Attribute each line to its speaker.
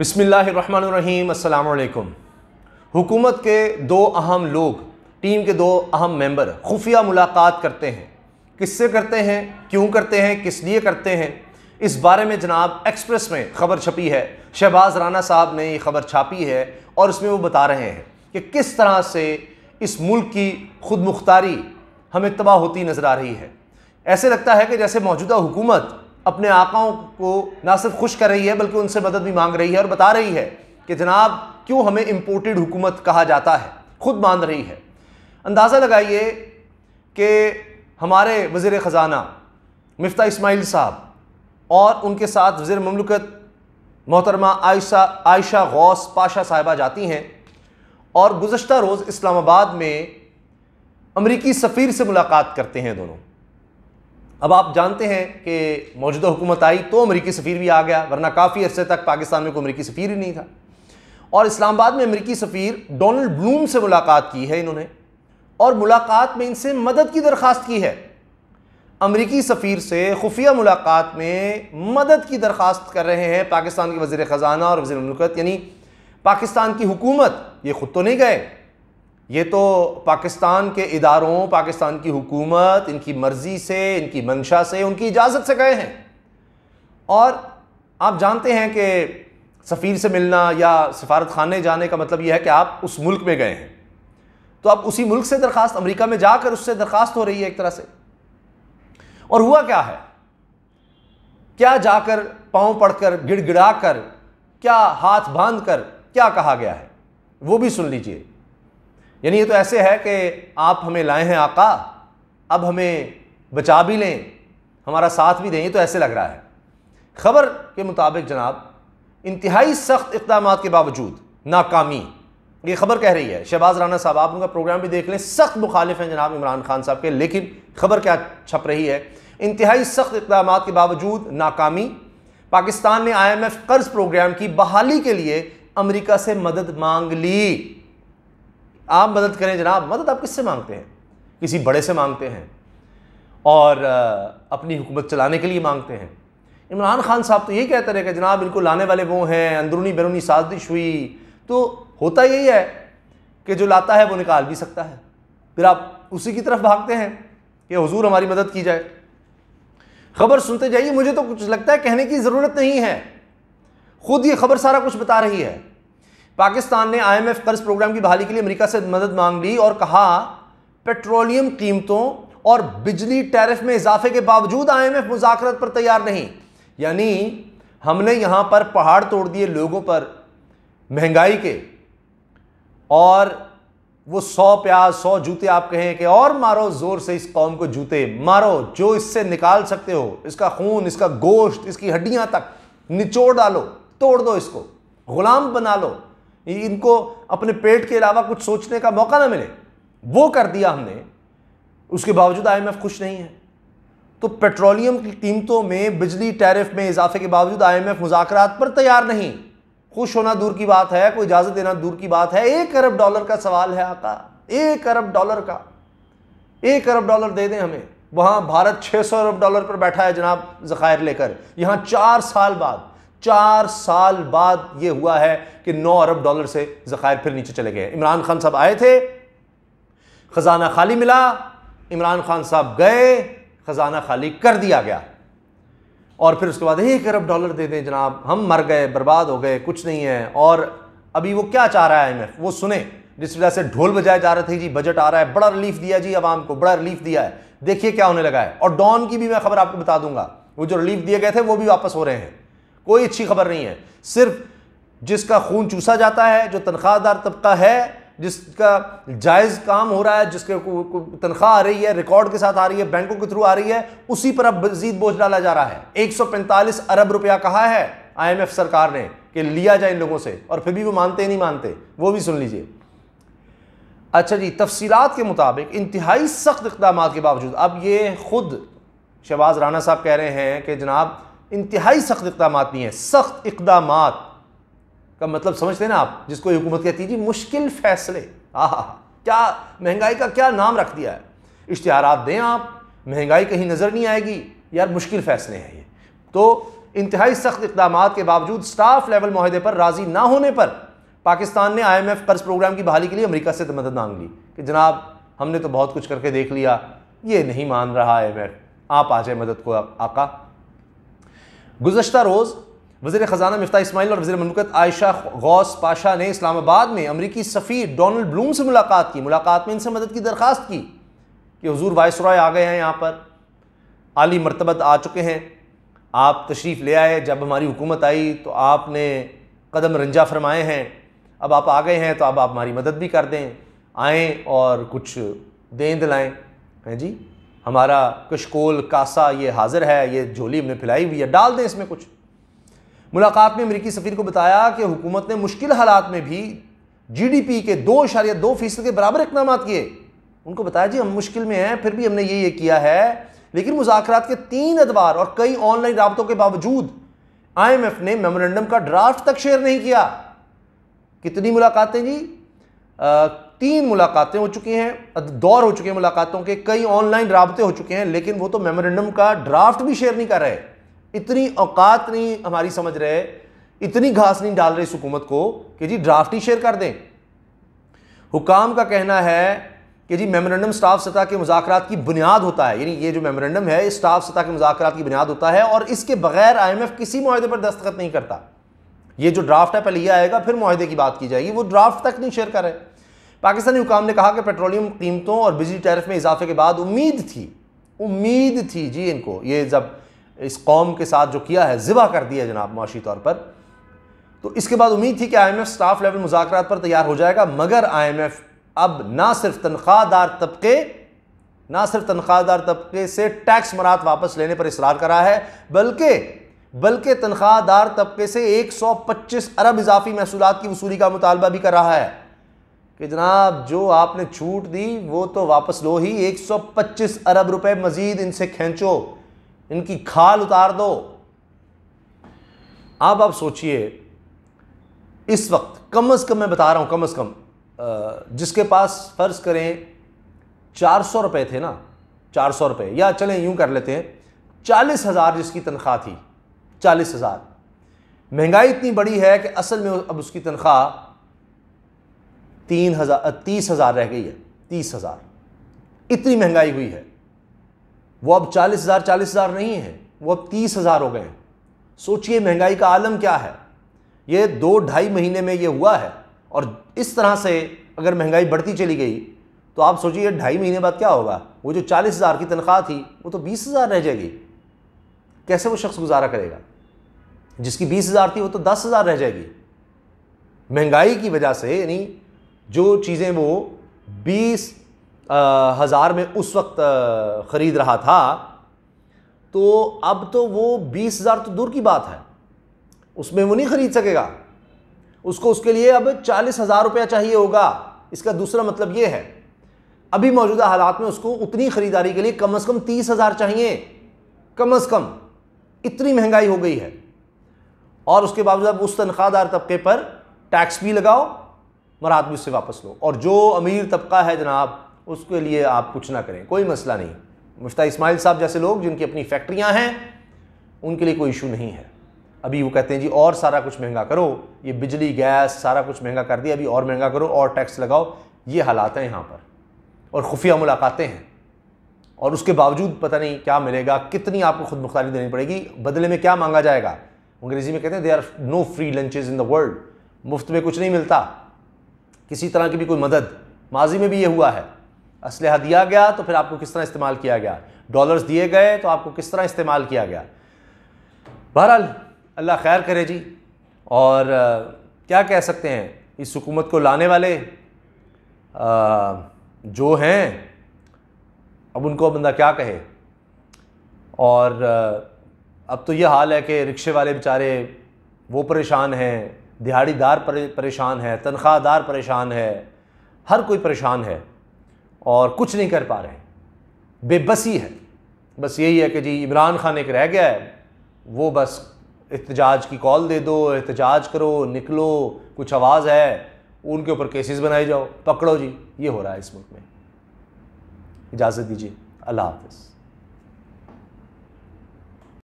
Speaker 1: अस्सलाम वालेकुम हुकूमत के दो अहम लोग टीम के दो अहम मेंबर खुफिया मुलाकात करते हैं किससे करते हैं क्यों करते हैं किस लिए करते हैं इस बारे में जनाब एक्सप्रेस में खबर छपी है शहबाज राना साहब ने ये खबर छापी है और उसमें वो बता रहे हैं कि किस तरह से इस मुल्क की खुद मुख्तारी हमें तबाह होती नज़र आ रही है ऐसे लगता है कि जैसे मौजूदा हुकूमत अपने आकाओं को ना सिर्फ खुश कर रही है बल्कि उनसे मदद भी मांग रही है और बता रही है कि जनाब क्यों हमें इम्पोर्टेड हुकूमत कहा जाता है खुद मान रही है अंदाज़ा लगाइए कि हमारे वज़र ख़जाना मफ्ता इसमाइल साहब और उनके साथ वज़र ममलकत मोहतरमा आयशा आयशा गौस पाशा साहिबा जाती हैं और गुज्त रोज़ इस्लामाबाद में अमरीकी सफ़ीर से मुलाकात करते हैं दोनों अब आप जानते हैं कि मौजूदा हुकूमत आई तो अमरीकी सफ़ीर भी आ गया वरना काफ़ी अर्से तक पाकिस्तान में कोई अमरीकी सफ़ीर ही नहीं था और इस्लामाबाद में अमरीकी सफ़ीर डोनल्ड ब्लूम से मुलाकात की है इन्होंने और मुलाकात में इनसे मदद की दरख्वास्त की है अमरीकी सफ़ीर से खुफिया मुलाकात में मदद की दरख्वास्त कर रहे हैं पाकिस्तान के वजीर ख़जाना और वजी ममलकत यानी पाकिस्तान की हुकूमत ये ख़ुद तो नहीं गए ये तो पाकिस्तान के इदारों पाकिस्तान की हुकूमत इनकी मर्ज़ी से इनकी मंशा से उनकी इजाज़त से गए हैं और आप जानते हैं कि सफ़ीर से मिलना या सफारत खाने जाने का मतलब यह है कि आप उस मुल्क में गए हैं तो आप उसी मुल्क से दरख्वास्त अमेरिका में जाकर उससे दरख्वास्त हो रही है एक तरह से और हुआ क्या है क्या जाकर पाँव पड़कर गिड़गिड़ा कर क्या हाथ बांध कर क्या कहा गया है वो भी सुन लीजिए यानी ये तो ऐसे है कि आप हमें लाए हैं आका अब हमें बचा भी लें हमारा साथ भी दें ये तो ऐसे लग रहा है खबर के मुताबिक जनाब इंतहाई सख्त इकदाम के बावजूद नाकामी ये खबर कह रही है शहबाज राना साहब आप उनका प्रोग्राम भी देख लें सख्त मुखालिफ हैं जनाब इमरान खान साहब के लेकिन खबर क्या छप रही है इंतहाई सख्त इकदाम के बावजूद नाकामी पाकिस्तान ने आई एम एफ कर्ज प्रोग्राम की बहाली के लिए अमरीका से मदद मांग ली आप मदद करें जनाब मदद आप किससे मांगते हैं किसी बड़े से मांगते हैं और अपनी हुकूमत चलाने के लिए मांगते हैं इमरान खान साहब तो यही कहते रहे कि जनाब इनको लाने वाले वो हैं अंदरूनी बैरूनी साजिश हुई तो होता यही है कि जो लाता है वो निकाल भी सकता है फिर आप उसी की तरफ भागते हैं कि हुजूर हमारी मदद की जाए खबर सुनते जाइए मुझे तो कुछ लगता है कहने की ज़रूरत नहीं है खुद ये खबर सारा कुछ बता रही है पाकिस्तान ने आईएमएफ कर्ज प्रोग्राम की बहाली के लिए अमेरिका से मदद मांग ली और कहा पेट्रोलियम कीमतों और बिजली टैरिफ में इजाफे के बावजूद आईएमएफ मुजाकरत पर तैयार नहीं यानी हमने यहां पर पहाड़ तोड़ दिए लोगों पर महंगाई के और वो सौ प्याज सौ जूते आप कहें कि और मारो जोर से इस कौम को जूते मारो जो इससे निकाल सकते हो इसका खून इसका गोश्त इसकी हड्डियां तक निचोड़ डालो तोड़ दो इसको गुलाम बना लो इनको अपने पेट के अलावा कुछ सोचने का मौका ना मिले वो कर दिया हमने उसके बावजूद आईएमएफ खुश नहीं है तो पेट्रोलियम की कीमतों में बिजली टैरिफ में इजाफे के बावजूद आईएमएफ एम पर तैयार नहीं खुश होना दूर की बात है कोई इजाज़त देना दूर की बात है एक अरब डॉलर का सवाल है आका एक अरब डॉलर का एक अरब डॉलर दे दें हमें वहाँ भारत 600 अरब डॉलर पर बैठा है जनाब ज़खायर लेकर यहाँ चार साल बाद चार साल बाद यह हुआ है कि नौ अरब डॉलर से जखायर फिर नीचे चले गए इमरान खान साहब आए थे खजाना खाली मिला इमरान खान साहब गए खजाना खाली कर दिया गया और फिर उसके बाद एक अरब डॉलर दे दें जनाब हम मर गए बर्बाद हो गए कुछ नहीं है और अभी वो क्या चाह रहा है आई वो सुने जिस वजह से ढोल बजाए जा रहे थे जी बजट आ रहा है बड़ा रिलीफ दिया जी आवाम को बड़ा रिलीफ दिया है देखिए क्या होने लगा है और डॉन की भी मैं खबर आपको बता दूंगा वो जो रिलीफ दिए गए थे वो भी वापस हो रहे हैं कोई अच्छी खबर नहीं है सिर्फ जिसका खून चूसा जाता है जो तनख्वाहदार तबका है जिसका जायज़ काम हो रहा है जिसके तनख्वाह आ रही है रिकॉर्ड के साथ आ रही है बैंकों के थ्रू आ रही है उसी पर अब मजीद बोझ डाला जा रहा है 145 अरब रुपया कहा है आईएमएफ सरकार ने कि लिया जाए इन लोगों से और फिर भी वो मानते नहीं मानते वो भी सुन लीजिए अच्छा जी तफसीत के मुताबिक इंतहाई सख्त इकदाम के बावजूद अब ये खुद शहबाज राना साहब कह रहे हैं कि जनाब इंतहाई सख्त इकदाम नहीं है सख्त इकदाम का मतलब समझते हैं ना आप जिसको हुकूमत कहती जी मुश्किल फैसले आह क्या महंगाई का क्या नाम रख दिया है इश्तहार दें आप महंगाई कहीं नज़र नहीं आएगी यार मुश्किल फैसले हैं ये तो इंतहाई सख्त इकदाम के बावजूद स्टाफ लेवल माहदे पर राज़ी ना होने पर पाकिस्तान ने आई एम एफ कर्ज प्रोग्राम की बहाली के लिए अमरीका से मदद मांग ली कि जनाब हमने तो बहुत कुछ करके देख लिया ये नहीं मान रहा आई एम एफ आप आ जाए मदद को आका गुजशत रोज़ वजी ख़जाना मफ्ता इसमाइल और वजी ममलकत आयशा गौस पाशा ने इस्लामाबाद में अमरीकी सफ़ी डोनल्ड ब्लूम से मुलाकात की मुलाकात में इनसे मदद की दरख्वास्त की कि हजूर वायसराय आ गए हैं यहाँ पर आली मरतबत आ चुके हैं आप तशरीफ़ ले आए जब हमारी हुकूमत आई तो आपने कदम रंजा फरमाए हैं अब आप आ गए हैं तो अब आप हमारी मदद भी कर दें आएँ और कुछ दें दिलाएँ हैं जी हमारा कशकोल कासा ये हाज़िर है ये झोली हमने फैलाई हुई है डाल दें इसमें कुछ मुलाकात में अमरीकी सफ़ीर को बताया कि हुकूमत ने मुश्किल हालात में भी जी डी पी के दो इशारे दो फ़ीसद के बराबर इकदाम किए उनको बताया जी हम मुश्किल में हैं फिर भी हमने ये ये किया है लेकिन मुजाकर के तीन अदवार और कई ऑनलाइन रबतों के बावजूद आई एम एफ़ ने मेमोरेंडम का ड्राफ्ट तक शेयर नहीं किया कितनी मुलाकातें जी तीन मुलाकातें हो चुकी हैं दौर हो चुके हैं मुलाकातों के कई ऑनलाइन रबते हो चुके हैं लेकिन वो तो मेमोरेंडम का ड्राफ्ट भी शेयर नहीं कर रहे इतनी औकात नहीं हमारी समझ रहे इतनी घास नहीं डाल रही इस हुकूमत को कि जी ड्राफ्ट ही शेयर कर दें हुकाम का कहना है कि जी मेमोरेंडम स्टाफ सतह के मुजाकर की बुनियाद होता है यानी ये जो मेमोरेंडम है स्टाफ सतह के मुजाकर की बुनियाद होता है और इसके बगैर आईएमएफ किसी माहदे पर दस्तखत नहीं करता ये जो ड्राफ्ट है पहले ये आएगा फिर माहदे की बात की जाएगी वो ड्राफ्ट तक नहीं शेयर कर रहे पाकिस्तानी हुकाम ने कहा कि पेट्रोलियम कीमतों और बिजली टैरिफ में इजाफे के बाद उम्मीद थी उम्मीद थी जी इनको ये जब इस कौम के साथ जो किया है ज़िबा कर दिया जनाब माशी तौर पर तो इसके बाद उम्मीद थी कि I M F staff level मुजाकर पर तैयार हो जाएगा मगर आई एम एफ अब ना सिर्फ तनख्वाहदार तबके ना सिर्फ तनख्वाहदार तबके से टैक्स मरात वापस लेने पर इसरार करा है बल्कि बल्कि तनख्वाहदार तबके से 125 अरब इजाफी महसूलत की वसूली का मुतालबा भी कर रहा है कि जनाब जो आपने छूट दी वो तो वापस लो ही 125 अरब रुपए मज़ीद इनसे खींचो इनकी खाल उतार दो अब आप सोचिए इस वक्त कम अज़ कम मैं बता रहा हूँ कम अज़ कम जिसके पास फ़र्ज़ करें चार सौ रुपये थे ना चार सौ रुपये या चलें यूँ कर लेते हैं चालीस हज़ार जिसकी तनख्वाह थी चालीस हज़ार महंगाई इतनी बड़ी है कि असल में अब उसकी तनख्वाह तीन हज़ार तीस हज़ार रह गई है तीस हज़ार इतनी महंगाई हुई है वो अब चालीस हज़ार चालीस हज़ार नहीं है वो अब तीस हज़ार हो गए हैं सोचिए महंगाई का आलम क्या है ये दो ढाई महीने में ये हुआ है और इस तरह से अगर महंगाई बढ़ती चली गई तो आप सोचिए ढाई महीने बाद क्या होगा वो जो चालीस हज़ार की तनख्वाह थी वो तो बीस हज़ार रह जाएगी कैसे वो शख्स गुजारा करेगा जिसकी बीस हज़ार थी वो तो दस हज़ार रह जाएगी महंगाई की वजह से यानी जो चीज़ें वो बीस हज़ार में उस वक्त ख़रीद रहा था तो अब तो वो बीस हज़ार तो दूर की बात है उसमें वो नहीं ख़रीद सकेगा उसको उसके लिए अब चालीस हज़ार रुपया चाहिए होगा इसका दूसरा मतलब ये है अभी मौजूदा हालात में उसको उतनी ख़रीदारी के लिए कम अज़ कम तीस हज़ार चाहिए कम अज़ कम इतनी महंगाई हो गई है और उसके बावजूद उस तनख्वाहदार तबके पर टैक्स भी लगाओ मरात भी उससे वापस लो और जो अमीर तबका है जनाब उसके लिए आप कुछ ना करें कोई मसला नहीं मुश्ता इस्माइल साहब जैसे लोग जिनकी अपनी फैक्ट्रियाँ हैं उनके लिए कोई इशू नहीं है अभी वो कहते हैं जी और सारा कुछ महंगा करो ये बिजली गैस सारा कुछ महंगा कर दिया अभी और महंगा करो और टैक्स लगाओ ये हालात हैं यहाँ पर और खुफिया मुलाकातें हैं और उसके बावजूद पता नहीं क्या मिलेगा कितनी आपको खुद मुख्तारी देनी पड़ेगी बदले में क्या मांगा जाएगा अंग्रेज़ी में कहते हैं they are no free lunches in the world मुफ्त में कुछ नहीं मिलता किसी तरह की भी कोई मदद माजी में भी ये हुआ है असलहा दिया गया तो फिर आपको किस तरह इस्तेमाल किया गया डॉलर्स दिए गए तो आपको किस तरह इस्तेमाल किया गया बहरहाल अल्लाह खैर करे जी और आ, क्या कह सकते हैं इस हुकूमत को लाने वाले आ, जो हैं अब उनको बंदा क्या कहे और अब तो ये हाल है कि रिक्शे वाले बेचारे वो परेशान हैं दिहाड़ीदार परेशान है तनख्वाहदार परेशान है हर कोई परेशान है और कुछ नहीं कर पा रहे बेबसी है बस यही है कि जी इमरान खान एक रह गया है वो बस एहतजाज की कॉल दे दो एहतजाज करो निकलो कुछ आवाज़ है उनके ऊपर केसेस बनाए जाओ पकड़ो जी ये हो रहा है इस मुल्क में इजाज़त दीजिए अल्लाह हाफिज़